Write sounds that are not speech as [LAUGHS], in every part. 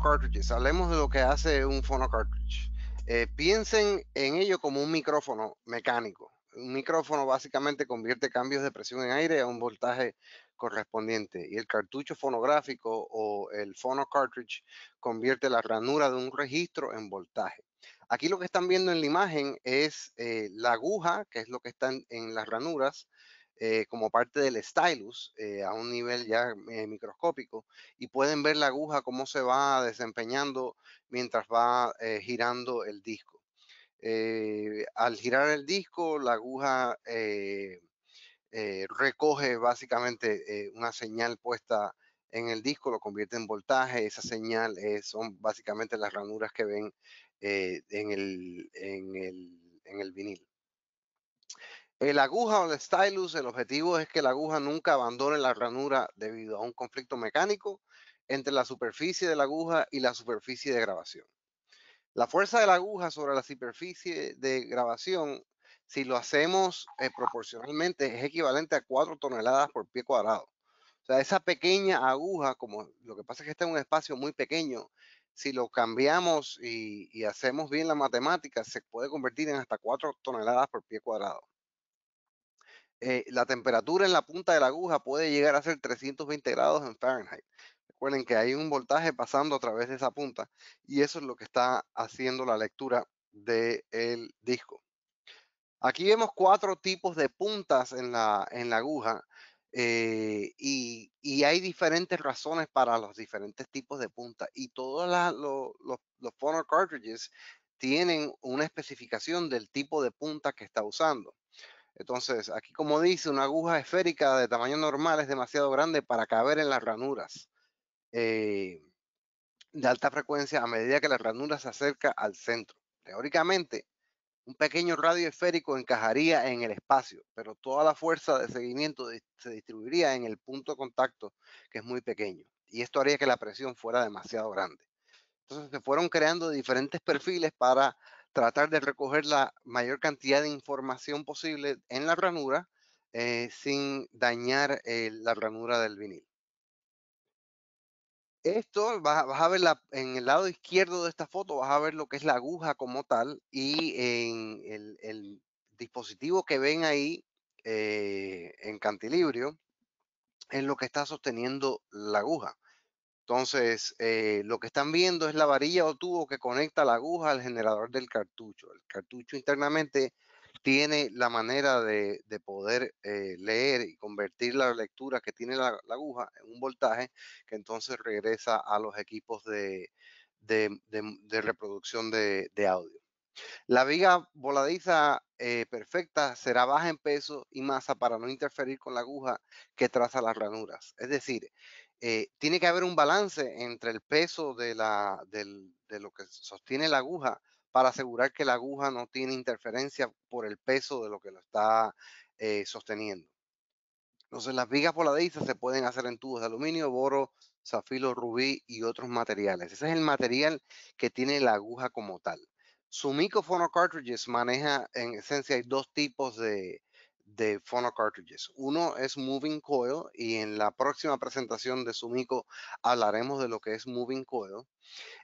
cartridges. Hablemos de lo que hace un phono cartridge. Eh, piensen en ello como un micrófono mecánico. Un micrófono básicamente convierte cambios de presión en aire a un voltaje correspondiente y el cartucho fonográfico o el phono cartridge convierte la ranura de un registro en voltaje. Aquí lo que están viendo en la imagen es eh, la aguja, que es lo que está en las ranuras, eh, como parte del stylus eh, a un nivel ya eh, microscópico y pueden ver la aguja cómo se va desempeñando mientras va girando el disco. al girar el disco, la aguja recoge básicamente una señal puesta en el disco, lo convierte en voltaje, esa señal son básicamente las ranuras que ven en el, en, el, en el vinil. El eh, aguja o el stylus, el objetivo es que la aguja nunca abandone la ranura debido a un conflicto mecánico entre la superficie de la aguja y la superficie de grabación. La fuerza de la aguja sobre la superficie de grabación, si lo hacemos eh, proporcionalmente, es equivalente a 4 toneladas por pie cuadrado. O sea, esa pequeña aguja, como lo que pasa es que está en un espacio muy pequeño, si lo cambiamos y, y hacemos bien la matemática, se puede convertir en hasta 4 toneladas por pie cuadrado. Eh, la temperatura en la punta de la aguja puede llegar a ser 320 grados en Fahrenheit. Recuerden que hay un voltaje pasando a través de esa punta y eso es lo que está haciendo la lectura del disco. Aquí vemos cuatro tipos de puntas en la, aguja eh, y, hay diferentes razones para los diferentes tipos de puntas y todos los, los cartridges tienen una especificación del tipo de punta que está usando. Entonces, aquí como dice, una aguja esférica de tamaño normal es demasiado grande para caber en las ranuras eh, de alta frecuencia a medida que la ranura se acerca al centro. Teóricamente, un pequeño radio esférico encajaría en el espacio, pero toda la fuerza de seguimiento se distribuiría en el punto de contacto, que es muy pequeño, y esto haría que la presión fuera demasiado grande. Entonces se fueron creando diferentes perfiles para tratar de recoger la mayor cantidad de información posible en la ranura eh, sin dañar eh, la ranura del vinil. Esto, vas, a ver en el lado izquierdo de esta foto, vas a ver lo que es la aguja como tal y en el, dispositivo que ven ahí eh, en cantilibrio es lo que está sosteniendo la aguja. Entonces, eh, lo que están viendo es la varilla o tubo que conecta la aguja al generador del cartucho. El cartucho internamente tiene la manera de, poder eh, leer y convertir la lectura que tiene la, aguja en un voltaje que entonces regresa a los equipos de, reproducción de, audio. La viga voladiza eh, perfecta será baja en peso y masa para no interferir con la aguja que traza las ranuras. Es decir, eh, tiene que haber un balance entre el peso de, lo que sostiene la aguja para asegurar que la aguja no tiene interferencia por el peso de lo que lo está eh, sosteniendo. Entonces las vigas voladizas se pueden hacer en tubos de aluminio, boro, zafilo, rubí y otros materiales. Ese es el material que tiene la aguja como tal. Su Phono Cartridges maneja, en esencia, hay dos tipos de, de Phono Cartridges. Uno es Moving Coil y en la próxima presentación de Sumico hablaremos de lo que es Moving Coil.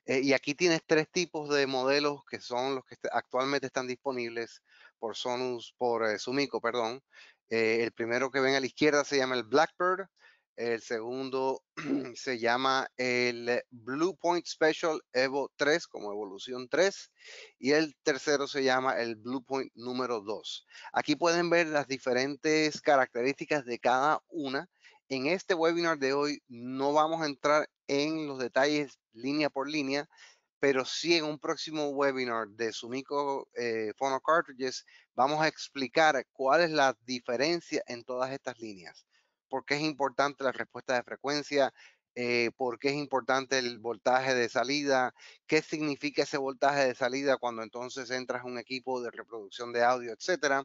Eh, y aquí tienes tres tipos de modelos que son los que actualmente están disponibles por Sonus, por eh, Sumico, perdón. Eh, el primero que ven a la izquierda se llama el Blackbird, el segundo [CLEARS THROAT] se llama el Blue Point Special Evo 3 como evolución 3. Y el tercero se llama el Blue Point número 2. Aquí pueden ver las diferentes características de cada una. En este webinar de hoy no vamos a entrar en los detalles línea por línea, pero sí en un próximo webinar de Sumico Phono eh, Cartridges vamos a explicar cuál es la diferencia en todas estas líneas por qué es importante la respuesta de frecuencia, eh, por qué es importante el voltaje de salida, qué significa ese voltaje de salida cuando entonces entras a un equipo de reproducción de audio, etcétera,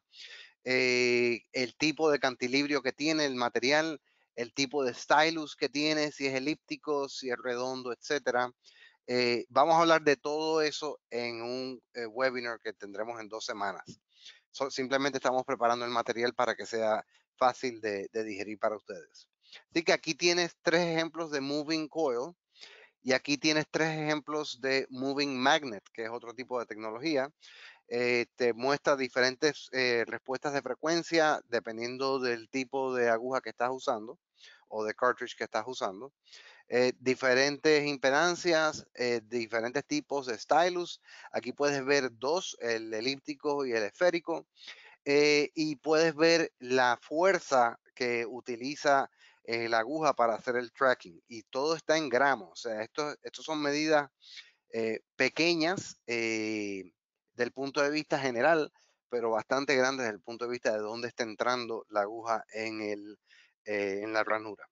eh, el tipo de cantilibrio que tiene el material, el tipo de stylus que tiene, si es elíptico, si es redondo, etcétera. Eh, vamos a hablar de todo eso en un webinar que tendremos en dos semanas. simplemente estamos preparando el material para que sea fácil de, digerir para ustedes. Así que aquí tienes tres ejemplos de moving coil y aquí tienes tres ejemplos de moving magnet, que es otro tipo de tecnología. Eh, te muestra diferentes eh, respuestas de frecuencia dependiendo del tipo de aguja que estás usando o de cartridge que estás usando, eh, diferentes impedancias, diferentes tipos de stylus. Aquí puedes ver dos, el elíptico y el esférico. Eh, y puedes ver la fuerza que utiliza eh, la aguja para hacer el tracking y todo está en gramos. O sea, esto, esto son medidas eh, pequeñas del punto de vista general, pero bastante grandes desde el punto de vista de dónde está entrando la aguja en, el, en la ranura.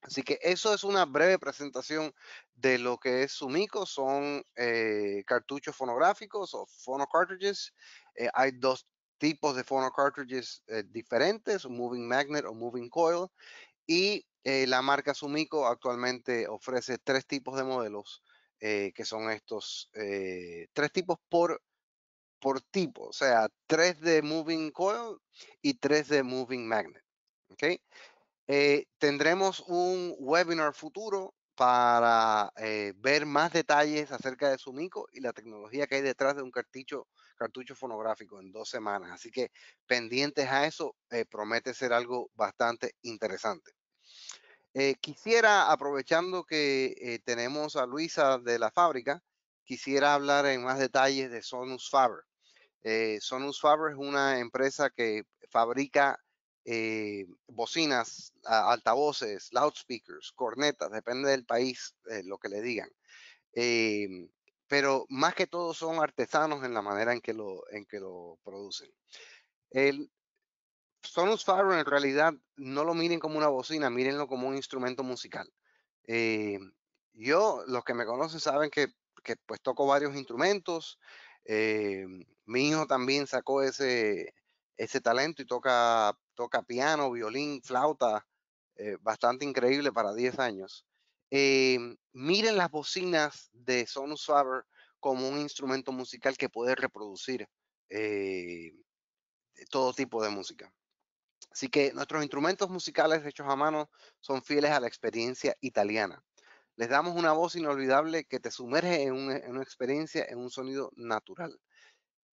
Así que eso es una breve presentación de lo que es Sumico. Son cartuchos fonográficos o phono cartridges. hay dos tipos de phono cartridges eh, diferentes, Moving Magnet o Moving Coil. Y eh, la marca Sumico actualmente ofrece tres tipos de modelos, eh, que son estos tres tipos por, por tipo, o sea, tres de Moving Coil y tres de Moving Magnet. ¿okay? tendremos un webinar futuro para eh, ver más detalles acerca de su mico y la tecnología que hay detrás de un cartucho, cartucho fonográfico en dos semanas. Así que pendientes a eso, eh, promete ser algo bastante interesante. Eh, quisiera, aprovechando que tenemos a Luisa de la fábrica, quisiera hablar en más detalles de Sonus Faber. Sonus Faber es una empresa que fabrica eh, bocinas, altavoces, loudspeakers, cornetas, depende del país eh, lo que le digan. Em, pero más que todo son artesanos en la manera en que lo, en que lo producen. El Sonus faro en realidad no lo miren como una bocina, mírenlo como un instrumento musical. Em, yo, los que me conocen saben que, que pues toco varios instrumentos. Em, mi hijo también sacó ese, ese talento y toca toca piano, violín, flauta, eh, bastante increíble para 10 años. Em, miren las bocinas de Sonus Faber como un instrumento musical que puede reproducir eh, todo tipo de música. Así que nuestros instrumentos musicales hechos a mano son fieles a la experiencia italiana. Les damos una voz inolvidable que te sumerge en una experiencia, en un sonido natural.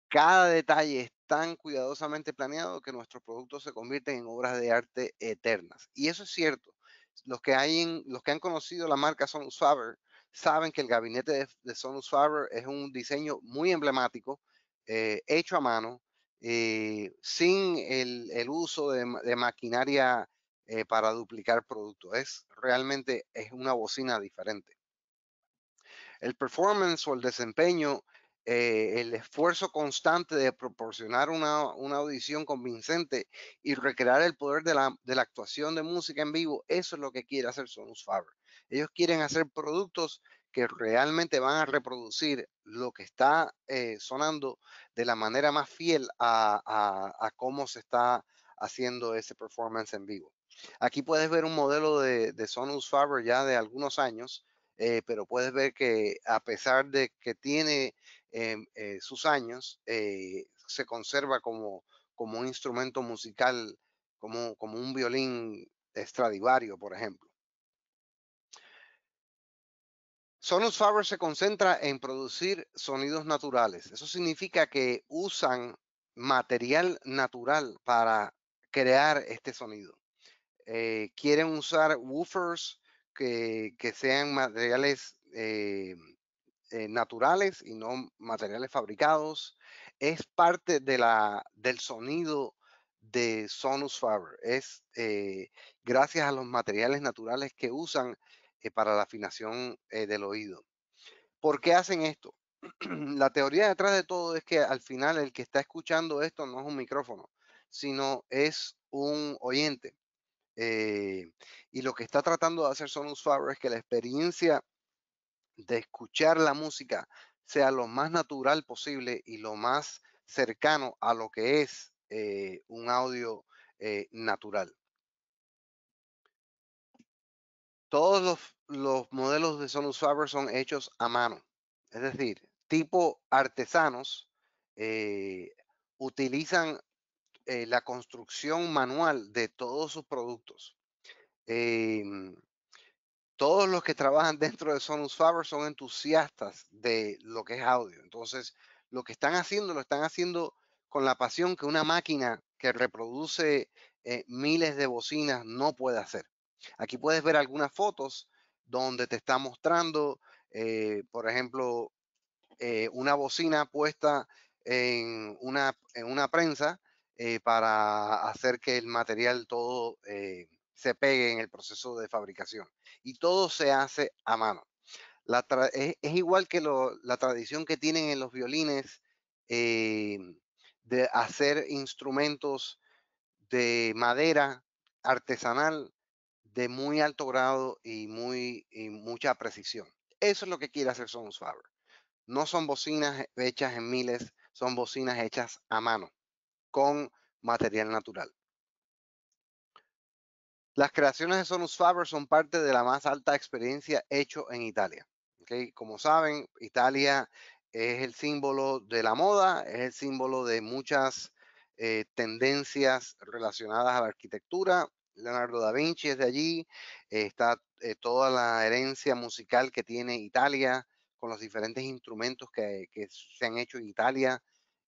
Cada detalle es tan cuidadosamente planeado que nuestros productos se convierten en obras de arte eternas. Y eso es cierto. Los que, han conocido la marca Sonus Faber saben que el gabinete de, Sonus Faber es un diseño muy emblemático, eh, hecho a mano, eh, sin el, uso de, maquinaria eh, para duplicar productos. Es realmente es una bocina diferente. El performance o el desempeño eh, el esfuerzo constante de proporcionar una, una, audición convincente y recrear el poder de la, de la, actuación de música en vivo, eso es lo que quiere hacer Sonus Faber. Ellos quieren hacer productos que realmente van a reproducir lo que está eh, sonando de la manera más fiel a, a, cómo se está haciendo ese performance en vivo. Aquí puedes ver un modelo de, Sonus Faber ya de algunos años, eh, pero puedes ver que a pesar de que tiene Em, eh, sus años, eh, se conserva como, como un instrumento musical, como, como un violín extradivario, por ejemplo. Sonos Faber se concentra en producir sonidos naturales. Eso significa que usan material natural para crear este sonido. Eh, quieren usar woofers que, sean materiales eh, naturales y no materiales fabricados. Es parte de la, del sonido de Sonus Faber. Es eh, gracias a los materiales naturales que usan eh, para la afinación del oído. ¿Por qué hacen esto? [CLEARS THROAT] la teoría detrás de todo es que al final el que está escuchando esto no es un micrófono, sino es un oyente. y lo que está tratando de hacer Sonus Faber es que la experiencia de escuchar la música sea lo más natural posible y lo más cercano a lo que es eh, un audio eh, natural. Todos los, modelos de Sonus Faber son hechos a mano, es decir, tipo artesanos eh, utilizan la construcción manual de todos sus productos. Em, todos los que trabajan dentro de Sonus Faber son entusiastas de lo que es audio. Entonces, lo que están haciendo, lo están haciendo con la pasión que una máquina que reproduce eh, miles de bocinas no puede hacer. Aquí puedes ver algunas fotos donde te está mostrando, eh, por ejemplo, eh, una bocina puesta en una, en una prensa para hacer que el material todo se pegue en el proceso de fabricación. Y todo se hace a mano. es, igual que la tradición que tienen en los violines eh, de hacer instrumentos de madera artesanal de muy alto grado y, muy, mucha precisión. Eso es lo que quiere hacer Sons Faber. No son bocinas hechas en miles, son bocinas hechas a mano, con material natural. Las creaciones de Sonus Faber son parte de la más alta experiencia hecho en Italia. Como saben, Italia es el símbolo de la moda, es el símbolo de muchas eh, tendencias relacionadas a la arquitectura. Leonardo da Vinci es de allí, está eh, toda la herencia musical que tiene Italia con los diferentes instrumentos que, que se han hecho en Italia.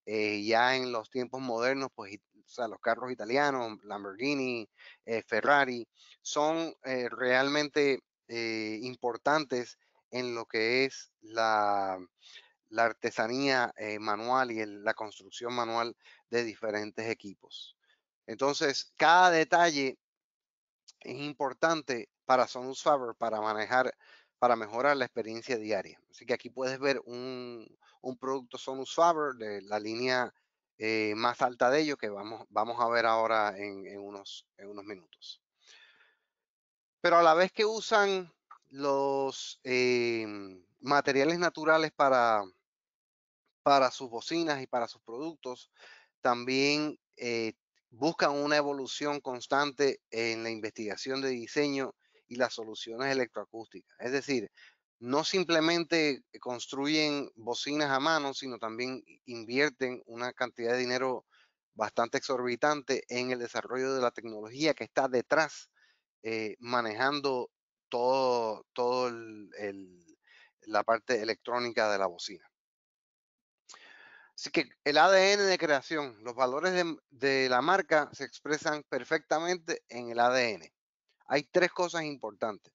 Eh, ya en los tiempos modernos, pues o sea, los carros italianos, Lamborghini, eh, Ferrari, son eh, realmente eh, importantes en lo que es la, artesanía manual y la construcción manual de diferentes equipos. Entonces, cada detalle es importante para Sonus Faber para manejar, para mejorar la experiencia diaria. Así que aquí puedes ver un, un producto Sonus Faber de la línea eh, más alta de ello que vamos, vamos a ver ahora en, unos, minutos. Pero a la vez que usan los eh, materiales naturales para, para sus bocinas y para sus productos, también eh, buscan una evolución constante en la investigación de diseño y las soluciones electroacústicas. Es decir, no simplemente construyen bocinas a mano, sino también invierten una cantidad de dinero bastante exorbitante en el desarrollo de la tecnología que está detrás, eh, manejando todo, todo la parte electrónica de la bocina. Así que el ADN de creación, los valores de la marca se expresan perfectamente en el ADN. Hay tres cosas importantes.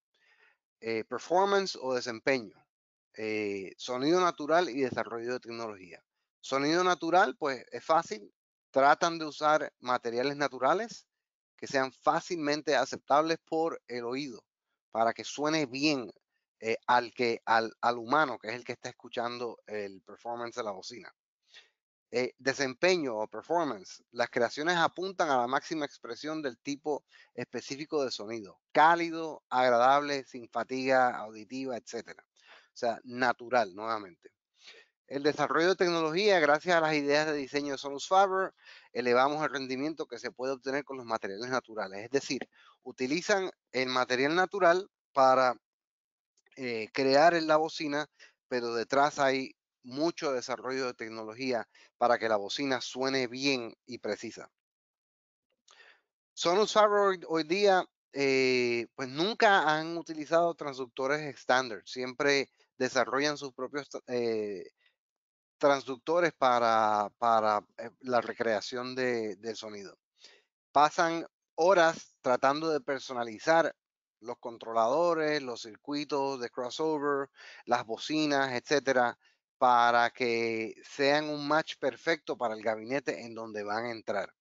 Eh, performance o desempeño, eh, sonido natural y desarrollo de tecnología. Sonido natural, pues es fácil, tratan de usar materiales naturales que sean fácilmente aceptables por el oído para que suene bien eh, al, que, al, humano, que es el que está escuchando el performance de la bocina. Eh, desempeño o performance. Las creaciones apuntan a la máxima expresión del tipo específico de sonido. Cálido, agradable, sin fatiga auditiva, etc. O sea, natural, nuevamente. El desarrollo de tecnología, gracias a las ideas de diseño de Solus Faber, elevamos el rendimiento que se puede obtener con los materiales naturales. Es decir, utilizan el material natural para eh, crear en la bocina, pero detrás hay mucho desarrollo de tecnología para que la bocina suene bien y precisa. Sonos Fabroid hoy, día, eh, pues nunca han utilizado transductores estándar, siempre desarrollan sus propios eh, transductores para, eh, la recreación del sonido. Pasan horas tratando de personalizar los controladores, los circuitos de crossover, las bocinas, etcétera, para que sean un match perfecto para el gabinete en donde van a entrar.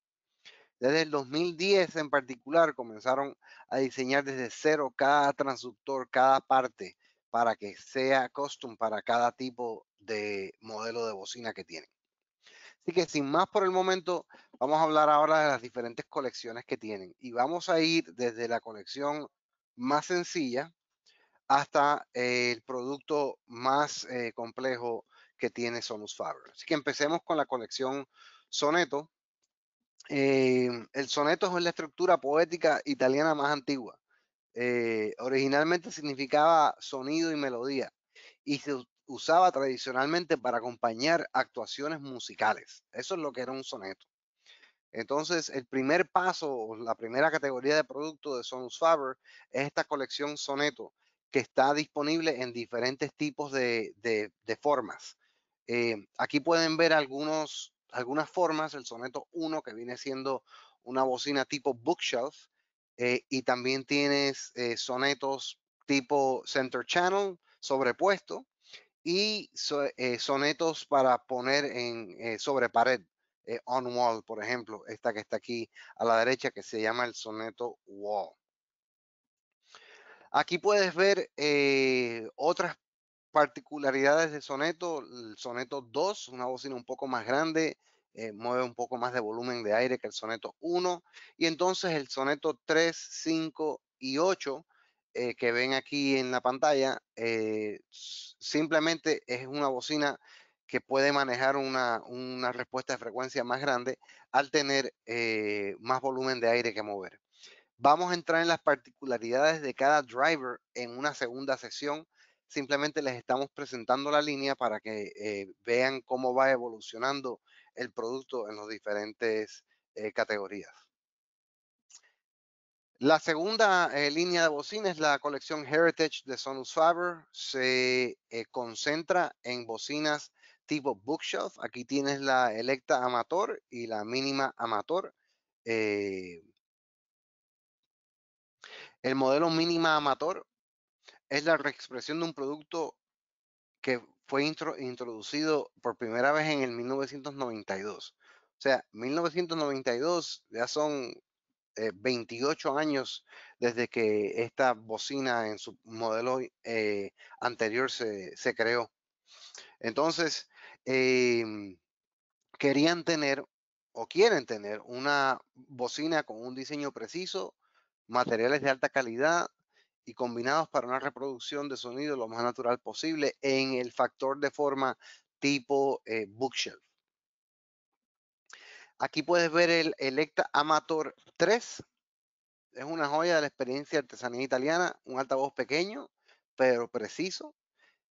Desde el 2010 en particular comenzaron a diseñar desde cero cada transductor, cada parte, para que sea custom para cada tipo de modelo de bocina que tienen. Así que sin más por el momento, vamos a hablar ahora de las diferentes colecciones que tienen y vamos a ir desde la colección más sencilla, hasta el producto más eh, complejo que tiene Sonus Faber. Así que empecemos con la colección Soneto. Eh, el soneto es la estructura poética italiana más antigua. Eh, originalmente significaba sonido y melodía y se usaba tradicionalmente para acompañar actuaciones musicales. Eso es lo que era un soneto. Entonces, el primer paso, la primera categoría de producto de Sonus Faber es esta colección soneto, que está disponible en diferentes tipos de, formas. Eh, aquí pueden ver algunos, algunas formas, el soneto 1 que viene siendo una bocina tipo bookshelf eh, y también tienes eh, sonetos tipo center channel sobrepuesto y sonetos para poner en, sobre pared, on wall, por ejemplo, esta que está aquí a la derecha que se llama el soneto wall. Aquí puedes ver eh, otras particularidades del soneto. El soneto 2, una bocina un poco más grande, eh, mueve un poco más de volumen de aire que el soneto 1. Y entonces el soneto 3, 5 y 8, eh, que ven aquí en la pantalla, simplemente es una bocina que puede manejar una respuesta de frecuencia más grande al tener más volumen de aire que mover. Vamos a entrar en las particularidades de cada driver en una segunda sesión. Simplemente les estamos presentando la línea para que eh, vean cómo va evolucionando el producto en las diferentes eh, categorías. La segunda eh, línea de bocinas la colección Heritage de Sonus Faber. Se concentra en bocinas tipo bookshelf. Aquí tienes la electa Amator y la mínima Amator. El modelo mínima amateur es la reexpresión de un producto que fue introducido por primera vez en el 1992. O sea, 1992 ya son 28 eh, años desde que esta bocina en su modelo eh, anterior se, creó. Entonces, em, querían tener o quieren tener una bocina con un diseño preciso, materiales de alta calidad y combinados para una reproducción de sonido lo más natural posible en el factor de forma tipo eh, bookshelf. Aquí puedes ver el Electa Amator 3. Es una joya de la experiencia de artesanía italiana, un altavoz pequeño, pero preciso.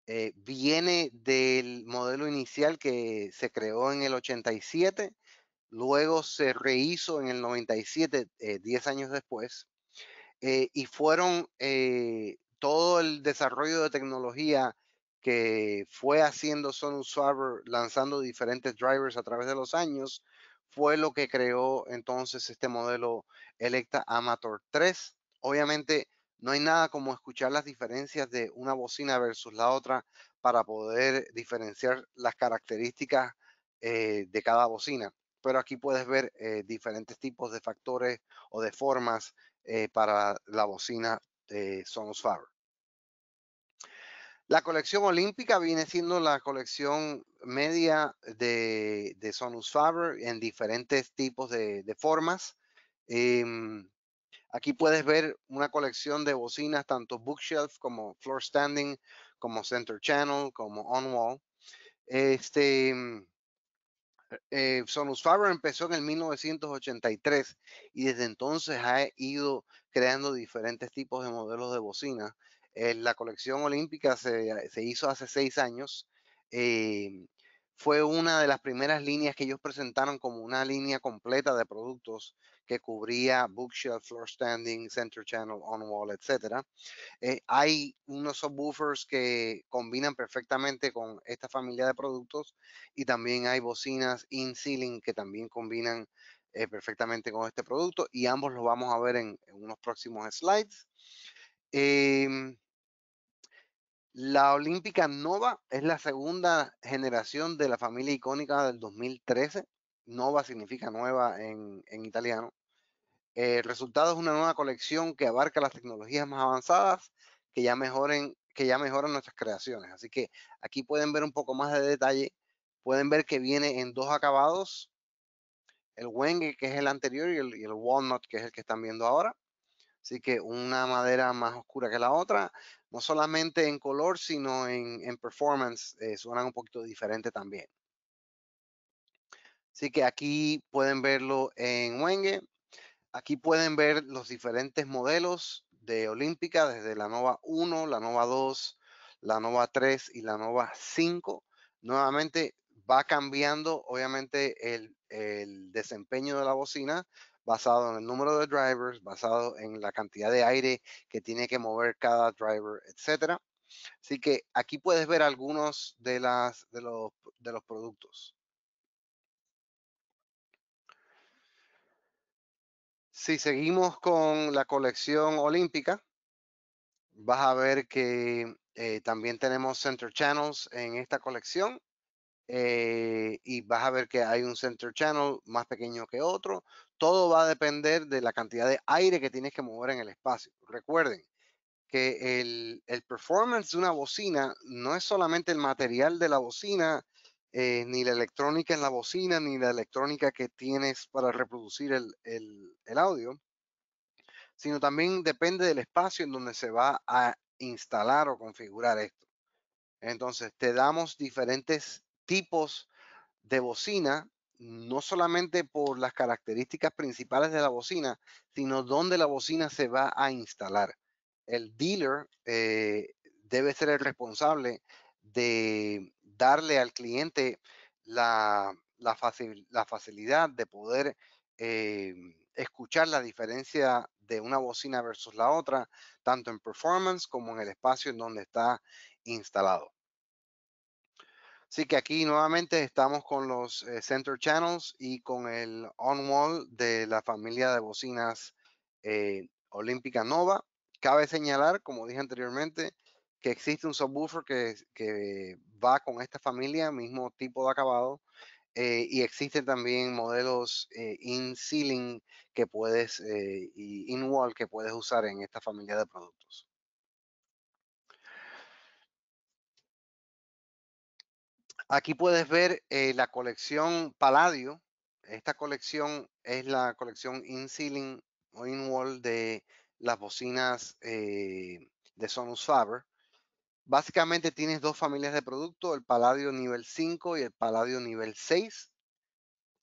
Eh, viene del modelo inicial que se creó en el 87, luego se rehizo en el 97, 10 eh, años después. Eh, y fueron eh, todo el desarrollo de tecnología que fue haciendo Sonus Server, lanzando diferentes drivers a través de los años, fue lo que creó entonces este modelo Electa Amateur 3. Obviamente no hay nada como escuchar las diferencias de una bocina versus la otra para poder diferenciar las características eh, de cada bocina. Pero aquí puedes ver diferentes tipos de factores o de formas eh, para la bocina de Sonos Faber. La colección olímpica viene siendo la colección media de, Sonus Faber en diferentes tipos de, formas. Em, aquí puedes ver una colección de bocinas, tanto bookshelf como floor standing, como center channel, como on wall. Este, eh, Sonus Faber empezó en el 1983 y desde entonces ha ido creando diferentes tipos de modelos de bocina. Eh, la colección olímpica se, hizo hace seis años eh, fue una de las primeras líneas que ellos presentaron como una línea completa de productos que cubría bookshelf, floor standing, center channel, on wall, etc. Eh, hay unos subwoofers que combinan perfectamente con esta familia de productos y también hay bocinas in ceiling que también combinan eh, perfectamente con este producto y ambos los vamos a ver en, unos próximos slides. Em, la Olímpica Nova es la segunda generación de la familia icónica del 2013. Nova significa nueva en, italiano. El resultado es una nueva colección que abarca las tecnologías más avanzadas que ya mejoren, mejoran nuestras creaciones. Así que aquí pueden ver un poco más de detalle. Pueden ver que viene en dos acabados. El Wenge, que es el anterior, y y el Walnut, que es el que están viendo ahora. Así que una madera más oscura que la otra, no solamente en color, sino en, performance, eh, suenan un poquito diferente también. Así que aquí pueden verlo en Wenge. Aquí pueden ver los diferentes modelos de Olímpica, desde la Nova 1, la Nova 2, la Nova 3 y la Nova 5. Nuevamente va cambiando, obviamente, el, el desempeño de la bocina, basado en el número de drivers, basado en la cantidad de aire que tiene que mover cada driver, etcétera. Así que aquí puedes ver algunos de, de, los, productos. Si seguimos con la colección olímpica, vas a ver que eh, también tenemos Center Channels en esta colección. Eh, y vas a ver que hay un center channel más pequeño que otro todo va a depender de la cantidad de aire que tienes que mover en el espacio. Recuerden que el, performance de una bocina no es solamente el material de la bocina, eh, ni la electrónica en la bocina, ni la electrónica que tienes para reproducir el, el audio, sino también depende del espacio en donde se va a instalar o configurar esto. Entonces, te damos diferentes tipos de bocina no solamente por las características principales de la bocina, sino dónde la bocina se va a instalar. El dealer eh, debe ser el responsable de darle al cliente la, facilidad de poder eh, escuchar la diferencia de una bocina versus la otra, tanto en performance como en el espacio en donde está instalado. Así que aquí nuevamente estamos con los eh, center channels y con el on-wall de la familia de bocinas eh, Olímpica Nova. Cabe señalar, como dije anteriormente, que existe un subwoofer que, va con esta familia, mismo tipo de acabado, eh, y existen también modelos in-ceiling que puedes, y in-wall que puedes usar en esta familia de productos. Aquí puedes ver eh, la colección Palladio. Esta colección es la colección in-ceiling o in-wall de las bocinas eh, de Sonus Faber. Básicamente tienes dos familias de productos: el Palladio nivel 5 y el Palladio nivel 6.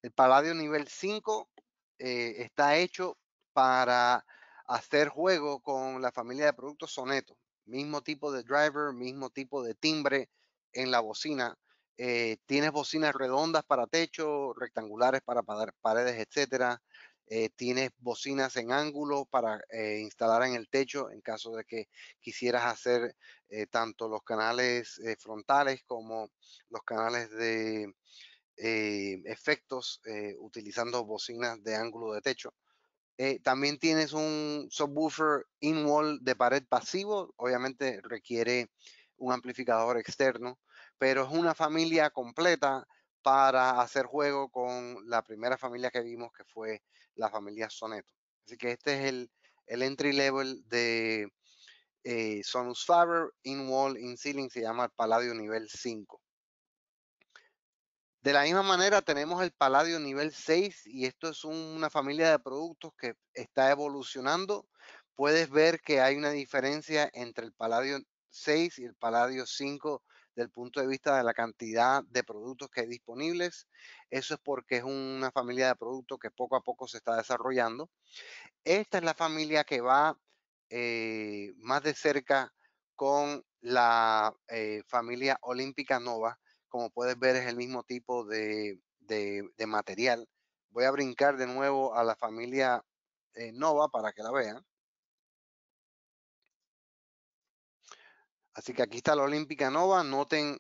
El Palladio nivel 5 eh, está hecho para hacer juego con la familia de productos Soneto. Mismo tipo de driver, mismo tipo de timbre en la bocina eh, tienes bocinas redondas para techo, rectangulares para paredes, etcétera. Eh, tienes bocinas en ángulo para eh, instalar en el techo en caso de que quisieras hacer tanto los canales frontales como los canales de efectos utilizando bocinas de ángulo de techo. también tienes un subwoofer in-wall de pared pasivo, obviamente requiere un amplificador externo pero es una familia completa para hacer juego con la primera familia que vimos, que fue la familia Soneto. Así que este es el, entry level de eh, Sonus Faber, in wall, in ceiling, se llama el Paladio nivel 5. De la misma manera tenemos el Palladio nivel 6 y esto es una familia de productos que está evolucionando. Puedes ver que hay una diferencia entre el Palladio 6 y el Palladio 5 del punto de vista de la cantidad de productos que hay disponibles. Eso es porque es una familia de productos que poco a poco se está desarrollando. Esta es la familia que va eh, más de cerca con la eh, familia Olímpica Nova. Como puedes ver, es el mismo tipo de, material. Voy a brincar de nuevo a la familia eh, Nova para que la vean. Así que aquí está la Olímpica Nova. Noten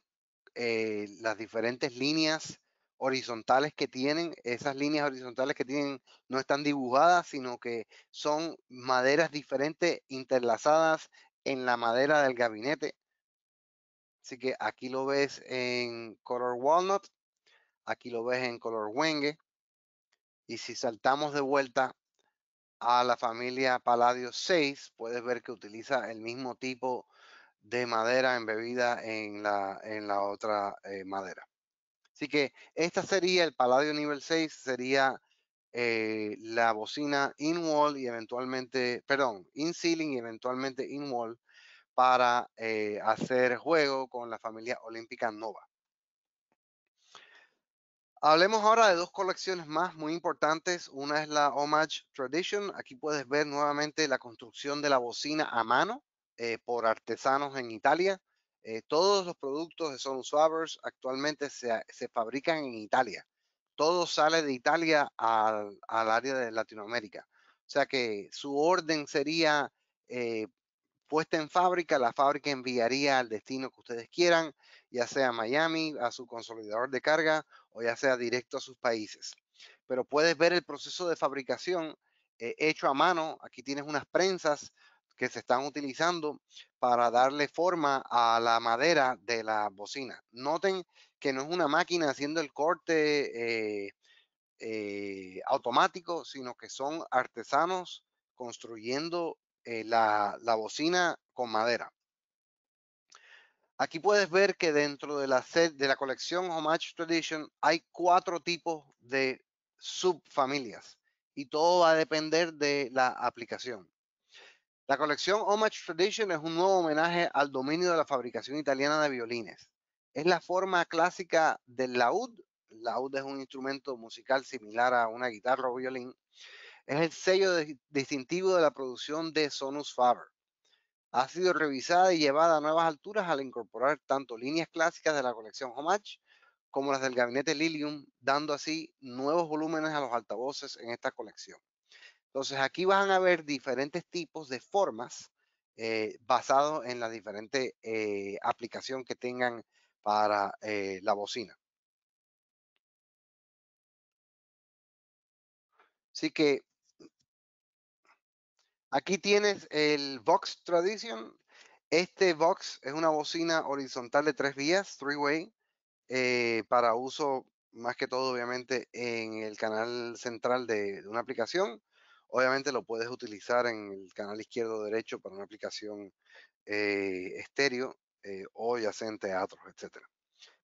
eh, las diferentes líneas horizontales que tienen. Esas líneas horizontales que tienen no están dibujadas, sino que son maderas diferentes interlazadas en la madera del gabinete. Así que aquí lo ves en color walnut, aquí lo ves en color wenge. Y si saltamos de vuelta a la familia Palladio 6, puedes ver que utiliza el mismo tipo de madera embebida en la, otra eh, madera. Así que esta sería el Paladio nivel 6, sería eh, la bocina in-wall y eventualmente, perdón, in-ceiling y eventualmente in-wall para eh, hacer juego con la familia olímpica Nova. Hablemos ahora de dos colecciones más muy importantes. Una es la Homage Tradition. Aquí puedes ver nuevamente la construcción de la bocina a mano eh, por artesanos en Italia. Eh, todos los productos de Son Swabbers actualmente se, fabrican en Italia. Todo sale de Italia al, al, área de Latinoamérica. O sea que su orden sería eh, puesta en fábrica, la fábrica enviaría al destino que ustedes quieran, ya sea Miami, a su consolidador de carga o ya sea directo a sus países. Pero puedes ver el proceso de fabricación hecho a mano. Aquí tienes unas prensas que se están utilizando para darle forma a la madera de la bocina. Noten que no es una máquina haciendo el corte eh, eh, automático, sino que son artesanos construyendo eh, la, bocina con madera. Aquí puedes ver que dentro de la, de la colección Homage Tradition hay cuatro tipos de subfamilias y todo va a depender de la aplicación. La colección Homage Tradition es un nuevo homenaje al dominio de la fabricación italiana de violines. Es la forma clásica del laúd. El laúd es un instrumento musical similar a una guitarra o violín. Es el sello distintivo de la producción de Sonus Faber. Ha sido revisada y llevada a nuevas alturas al incorporar tanto líneas clásicas de la colección Homage como las del gabinete Lilium, dando así nuevos volúmenes a los altavoces en esta colección. Entonces aquí van a ver diferentes tipos de formas basados eh, basado en la diferente eh, aplicación que tengan para eh, la bocina. Así que aquí tienes el Vox Tradition. Este Vox es una bocina horizontal de tres vías, three-way, para uso más que todo obviamente en el canal central de una aplicación. Obviamente lo puedes utilizar en el canal izquierdo derecho para una aplicación eh, estéreo eh, o ya sea en etcétera.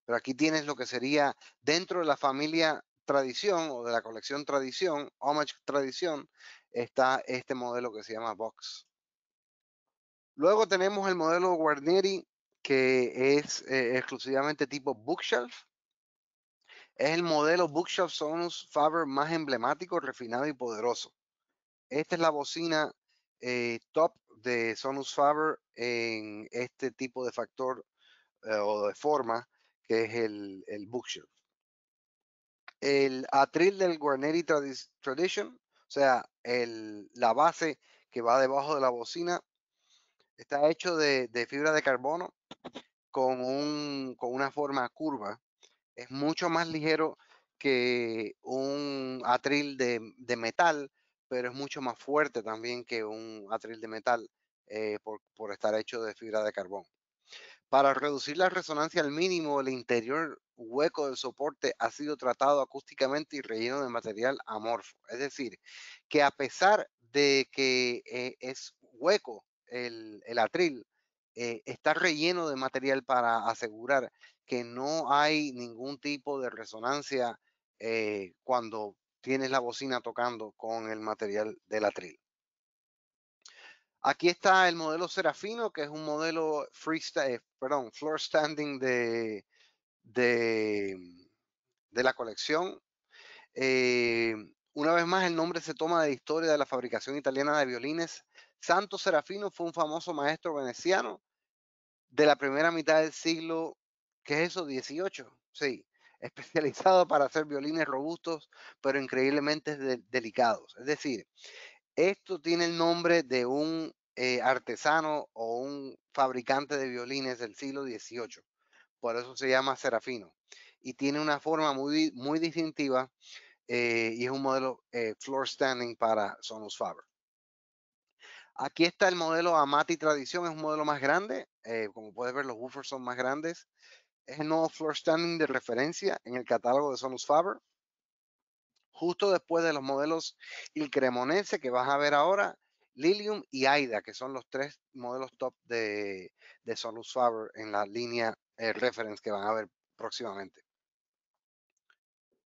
Pero aquí tienes lo que sería dentro de la familia tradición o de la colección tradición, homage tradición, está este modelo que se llama Box. Luego tenemos el modelo Guarneri que es eh, exclusivamente tipo bookshelf. Es el modelo bookshelf Sonus Faber más emblemático, refinado y poderoso. Esta es la bocina eh, top de Sonus Faber en este tipo de factor eh, o de forma que es el, el bookshelf. El atril del Guarneri Tradition, o sea, la base que va debajo de la bocina, está hecho de, fibra de carbono con, una forma curva. Es mucho más ligero que un atril de metal pero es mucho más fuerte también que un atril de metal eh, por, estar hecho de fibra de carbón. Para reducir la resonancia al mínimo, el interior hueco del soporte ha sido tratado acústicamente y relleno de material amorfo. Es decir, que a pesar de que eh, es hueco el, atril, eh, está relleno de material para asegurar que no hay ningún tipo de resonancia cuando tienes la bocina tocando con el material del atril. Aquí está el modelo Serafino, que es un modelo freestyle, eh, floor standing de, mm, la colección. Eh, una vez más, el nombre se toma de la historia de la fabricación italiana de violines. Santo Serafino fue un famoso maestro veneciano de la primera mitad del siglo, ¿qué es eso? 18, sí especializado para hacer violines robustos, pero increíblemente delicados. Es decir, esto tiene el nombre de un eh, artesano o un fabricante de violines del siglo XVIII. Por eso se llama Serafino. Y tiene una forma muy, muy distintiva eh, y es un modelo eh, floor standing para Sonus Faber. Aquí está el modelo Amati Tradición, es un modelo más grande. como puedes ver, los woofers son más grandes es el nuevo floor standing de referencia en el catálogo de Sonus Faber. Justo después de los modelos Il Cremonese que vas a ver ahora, Lilium y AIDA, que son los tres modelos top de, Solus Faber en la línea eh, reference que van a ver próximamente.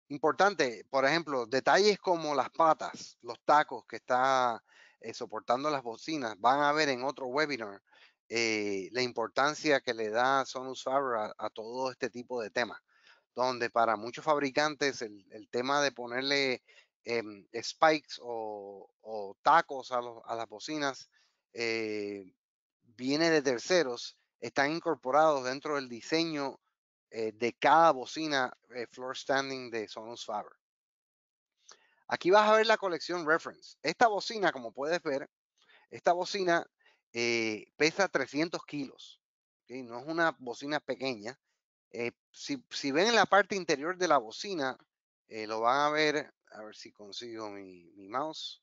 Importante, por ejemplo, detalles como las patas, los tacos que está eh, soportando las bocinas, van a ver en otro webinar eh, la importancia que le da Sonus Faber a, todo este tipo de temas, donde para muchos fabricantes el, tema de ponerle em, spikes o, tacos a, las bocinas eh, viene de terceros, están incorporados dentro del diseño eh, de cada bocina floor standing de Sonus Faber. Aquí vas a ver la colección Reference. Esta bocina, como puedes ver, esta bocina eh, pesa 300 kilos, no es una bocina pequeña. Eh, si, ven en la parte interior de la bocina, eh, lo van a ver, a ver si consigo mi, mouse.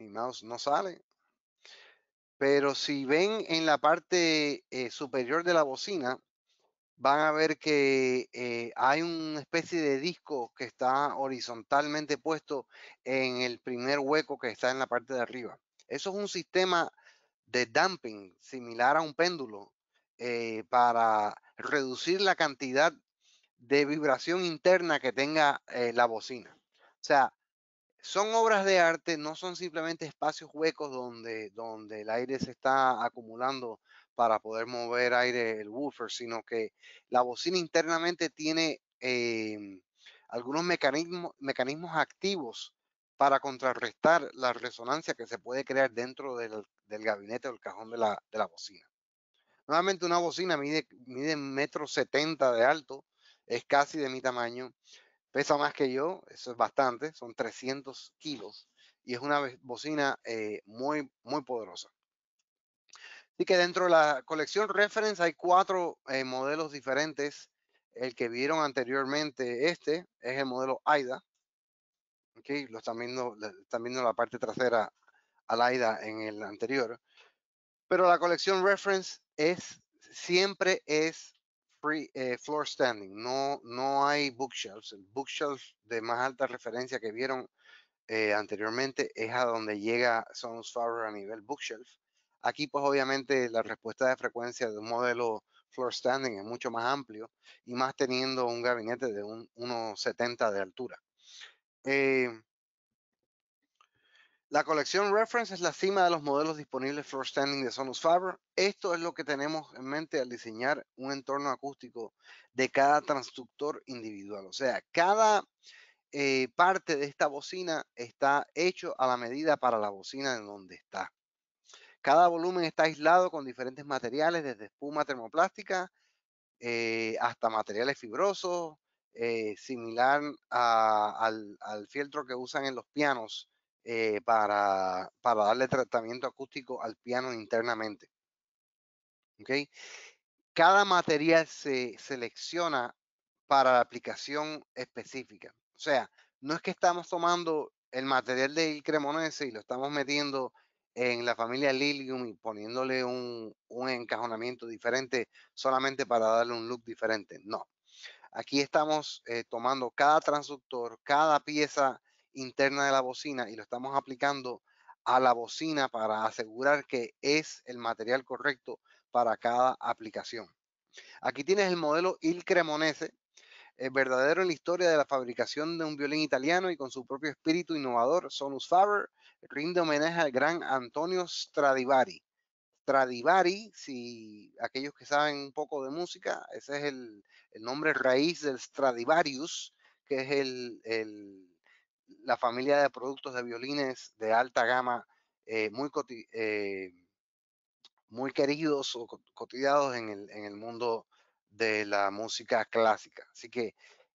Mi mouse no sale. Pero si ven en la parte superior de la bocina, van a ver que hay una especie de disco que está horizontalmente puesto en el primer hueco que está en la parte de arriba. Eso es un sistema de dumping similar a un péndulo eh, para reducir la cantidad de vibración interna que tenga eh, la bocina. O sea, son obras de arte, no son simplemente espacios huecos donde, donde el aire se está acumulando para poder mover aire el woofer, sino que la bocina internamente tiene em, algunos mecanismos activos para contrarrestar la resonancia que se puede crear dentro del, gabinete o el cajón de la, bocina. Nuevamente una bocina mide, mide metro de alto, es casi de mi tamaño, pesa más que yo, eso es bastante, son 300 kilos y es una bocina eh, muy, muy poderosa. Así que dentro de la colección Reference hay cuatro eh, modelos diferentes. El que vieron anteriormente, este, es el modelo AIDA, ¿okay? Lo están viendo, viendo la parte trasera a AIDA en el anterior. Pero la colección reference es, siempre es free, eh, floor standing, no, no hay bookshelves. El bookshelf de más alta referencia que vieron eh, anteriormente es a donde llega Sons Farrer a nivel bookshelf. Aquí, pues obviamente, la respuesta de frecuencia de un modelo floor standing es mucho más amplio y más teniendo un gabinete de unos 1,70 de altura. Em, la colección Reference es la cima de los modelos disponibles floor standing de Sonos Faber. Esto es lo que tenemos en mente al diseñar un entorno acústico de cada transductor individual. O sea, cada eh, parte de esta bocina está hecho a la medida para la bocina en donde está. Cada volumen está aislado con diferentes materiales, desde espuma termoplástica eh, hasta materiales fibrosos, eh, similar al, fieltro que usan en los pianos eh, para, darle tratamiento acústico al piano internamente. ¿Okay? Cada material se selecciona para la aplicación específica. O sea, no es que estamos tomando el material del cremonese y lo estamos metiendo en la familia Lilium y poniéndole un, encajonamiento diferente solamente para darle un look diferente. No, Aquí estamos eh, tomando cada transductor, cada pieza interna de la bocina y lo estamos aplicando a la bocina para asegurar que es el material correcto para cada aplicación. Aquí tienes el modelo Il Cremonese, verdadero en la historia de la fabricación de un violín italiano y con su propio espíritu innovador, Sonus Faber rinde homenaje al gran Antonio Stradivari. Stradivari, si aquellos que saben un poco de música, ese es el, nombre raíz del Stradivarius, que es la familia de productos de violines de alta gama eh, eh, muy, queridos o cotidados en el, mundo de la música clásica. Así que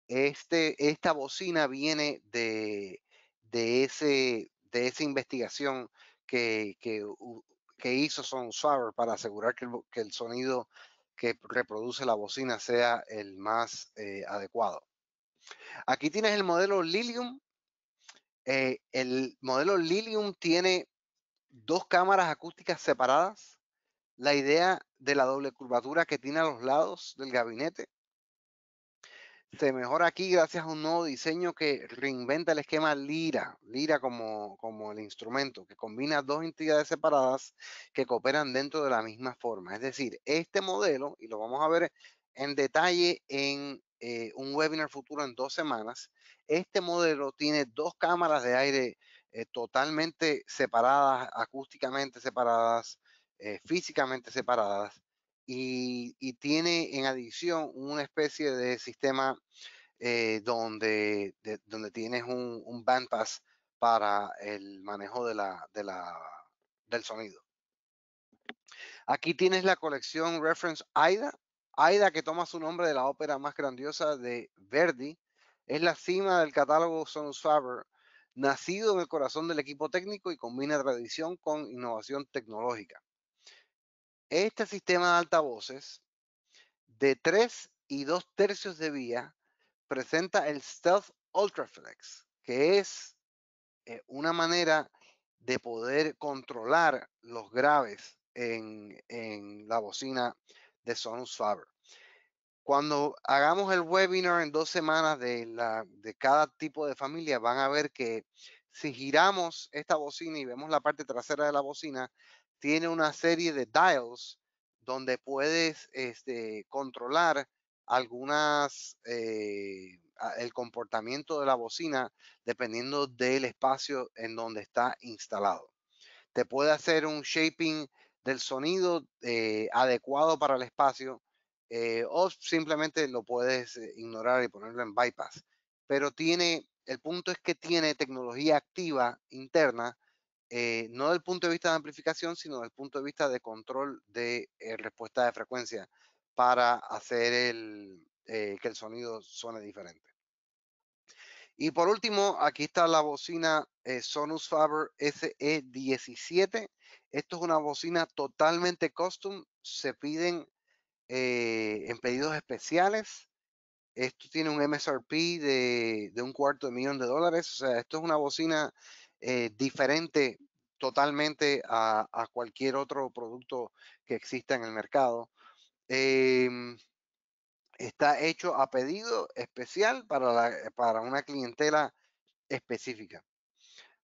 este, esta bocina viene de, esa investigación que, que que hizo Soundsour para asegurar que el, sonido que reproduce la bocina sea el más eh, adecuado. Aquí tienes el modelo Lilium. Eh, el modelo Lilium tiene dos cámaras acústicas separadas. La idea de la doble curvatura que tiene a los lados del gabinete se mejora aquí gracias a un nuevo diseño que reinventa el esquema Lira, Lira como, el instrumento, que combina dos entidades separadas que cooperan dentro de la misma forma. Es decir, este modelo, y lo vamos a ver en detalle en eh, un webinar futuro en dos semanas, este modelo tiene dos cámaras de aire eh, totalmente separadas, acústicamente separadas, eh, físicamente separadas, y, tiene en adición una especie de sistema eh, donde, donde tienes un, bandpass para el manejo del sonido. Aquí tienes la colección Reference AIDA. AIDA, que toma su nombre de la ópera más grandiosa de Verdi, es la cima del catálogo Sonus Faber, nacido en el corazón del equipo técnico y combina tradición con innovación tecnológica este sistema de altavoces de 3 y 2 tercios de vía presenta el Stealth Ultraflex, que es eh, una manera de poder controlar los graves en, la bocina de Sonus Faber. Cuando hagamos el webinar en dos semanas de cada tipo de familia, van a ver que si giramos esta bocina y vemos la parte trasera de la bocina, tiene una serie de dials donde puedes este, controlar algunas, eh, el comportamiento de la bocina dependiendo del espacio en donde está instalado. Te puede hacer un shaping del sonido eh, adecuado para el espacio eh, o simplemente lo puedes ignorar y ponerlo en bypass. Pero tiene, el punto es que tiene tecnología activa interna eh, no del punto de vista de amplificación, sino del punto de vista de control de eh, respuesta de frecuencia para hacer eh, que el sonido suene diferente. Y por último, aquí está la bocina Sonus Faber SE17. Esto es una bocina totalmente custom. Se piden en pedidos especiales. Esto tiene un MSRP de, de un cuarto de millón de dólares. O sea, esto es una bocina eh, diferente totalmente a, cualquier otro producto que exista en el mercado. Em, está hecho a pedido especial para, eh, para una clientela específica.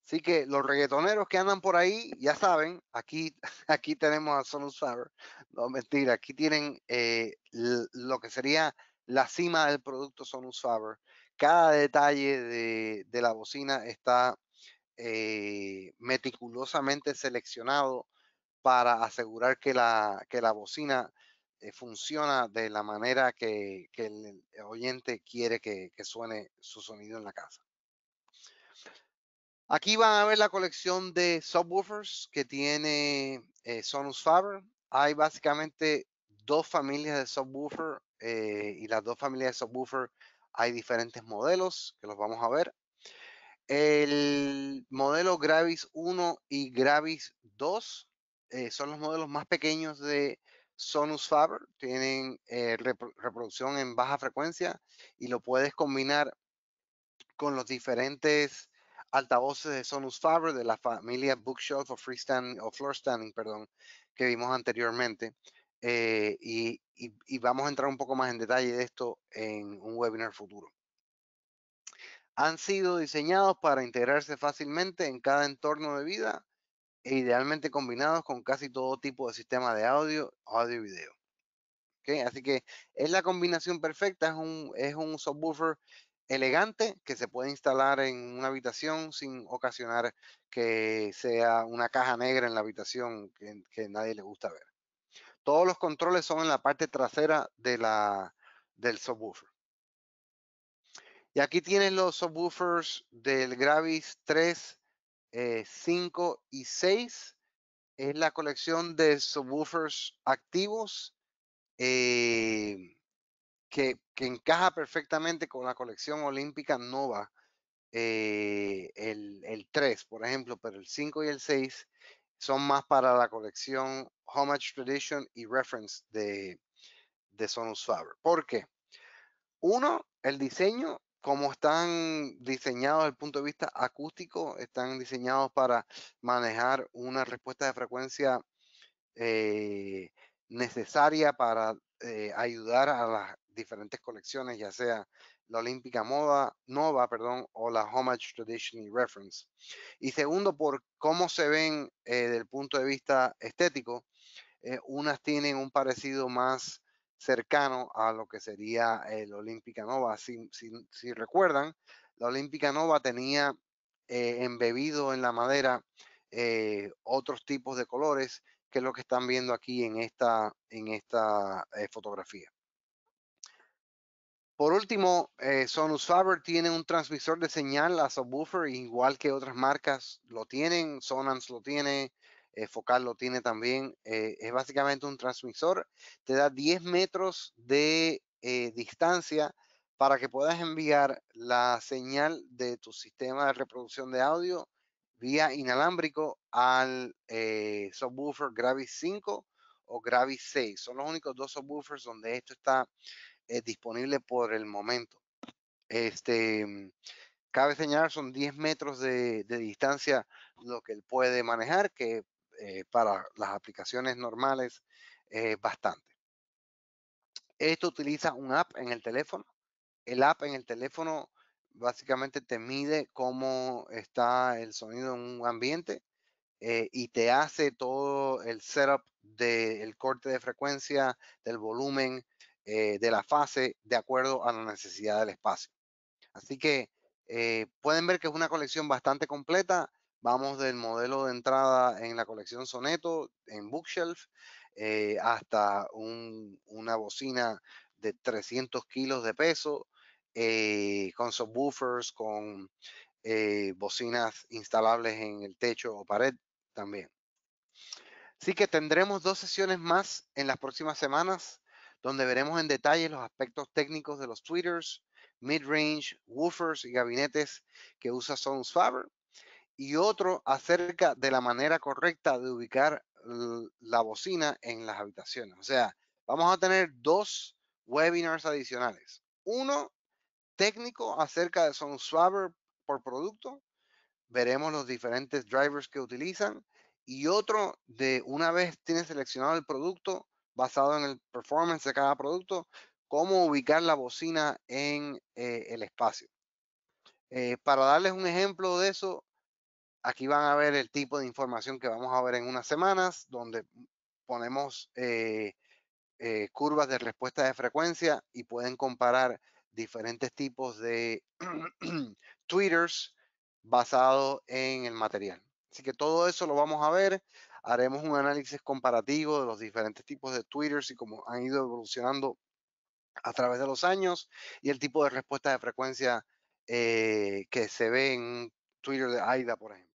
Así que los reggaetoneros que andan por ahí, ya saben, aquí, [LAUGHS] aquí tenemos a Sonus Faber No, mentira, aquí tienen eh, lo que sería la cima del producto Sonus Faber Cada detalle de, de la bocina está eh, meticulosamente seleccionado para asegurar que la, la bocina eh, funciona de la manera que, el oyente quiere que, suene su sonido en la casa. Aquí van a ver la colección de subwoofers que tiene eh, Sonus Faber. Hay básicamente dos familias de subwoofer y las dos familias de subwoofer hay diferentes modelos que los vamos a ver. El modelo Gravis 1 y Gravis 2 eh, son los modelos más pequeños de Sonus Faber. Tienen eh, reproducción en baja frecuencia y lo puedes combinar con los diferentes altavoces de Sonus Faber de la familia Bookshelf o Freestanding o Floor Standing, perdón, que vimos anteriormente. Eh, y vamos a entrar un poco más en detalle de esto en un webinar futuro han sido diseñados para integrarse fácilmente en cada entorno de vida e idealmente combinados con casi todo tipo de sistema de audio, audio y video. Así que es la combinación perfecta, es un, es un subwoofer elegante que se puede instalar en una habitación sin ocasionar que sea una caja negra en la habitación que, nadie le gusta ver. Todos los controles son en la parte trasera de la, del subwoofer. Y aquí tienen los subwoofers del Gravis 3, 5 eh, y 6. Es la colección de subwoofers activos eh, que, encaja perfectamente con la colección olímpica Nova. Eh, el, 3, por ejemplo, pero el 5 y el 6 son más para la colección Homage Tradition y Reference de, de Sonus Faber. ¿Por qué? Uno, el diseño como están diseñados desde el punto de vista acústico, están diseñados para manejar una respuesta de frecuencia eh, necesaria para eh, ayudar a las diferentes colecciones, ya sea la Olímpica Moda Nova, perdón, o la Homage Tradition y Reference. Y segundo, por cómo se ven eh, desde el punto de vista estético, unas tienen un parecido más cercano a lo que sería el eh, Olímpica Nova. Si, recuerdan, la Olímpica Nova tenía eh, embebido en la madera eh, otros tipos de colores, que es lo que están viendo aquí en esta, fotografía. Por último, Sonus Faber tiene un transmisor de señal a subwoofer, igual que otras marcas lo tienen, Sonans lo tiene, eh, focal lo tiene también, eh, es básicamente un transmisor, te da 10 metros de eh, distancia para que puedas enviar la señal de tu sistema de reproducción de audio vía inalámbrico al subwoofer Gravis 5 o Gravis 6. Son los únicos dos subwoofers donde esto está disponible por el momento. Este, mm, cabe señalar, son 10 metros de, de, distancia lo que él puede manejar, que eh, para las aplicaciones normales eh, bastante. Esto utiliza un app en el teléfono. El app en el teléfono básicamente te mide cómo está el sonido en un ambiente eh, y te hace todo el setup del corte de frecuencia, del volumen, de la fase, de acuerdo a la necesidad del espacio. Así que pueden ver que es una colección bastante completa Vamos del modelo de entrada en la colección Soneto, en Bookshelf, eh, hasta una bocina de 300 kilos de peso, eh, con subwoofers, con eh, bocinas instalables en el techo o pared también. Así que tendremos dos sesiones más en las próximas semanas, donde veremos en detalle los aspectos técnicos de los tweeters, mid-range, woofers y gabinetes que usa Sons Faber y otro acerca de la manera correcta de ubicar la bocina en las habitaciones. O sea, vamos a tener dos webinars adicionales. Uno técnico acerca de SoundSwabber por producto. Veremos los diferentes drivers que utilizan. Y otro de una vez tiene seleccionado el producto, basado en el performance de cada producto, cómo ubicar la bocina en eh, el espacio. Eh, para darles un ejemplo de eso, Aquí van a ver el tipo de información que vamos a ver en unas semanas, donde ponemos eh, eh, curvas de respuesta de frecuencia y pueden comparar diferentes tipos de [CLEARS THROAT] tweeters basado en el material. Así que todo eso lo vamos a ver. Haremos un análisis comparativo de los diferentes tipos de tweeters y cómo han ido evolucionando a través de los años y el tipo de respuesta de frecuencia eh, que se ve en Twitter de AIDA, por ejemplo.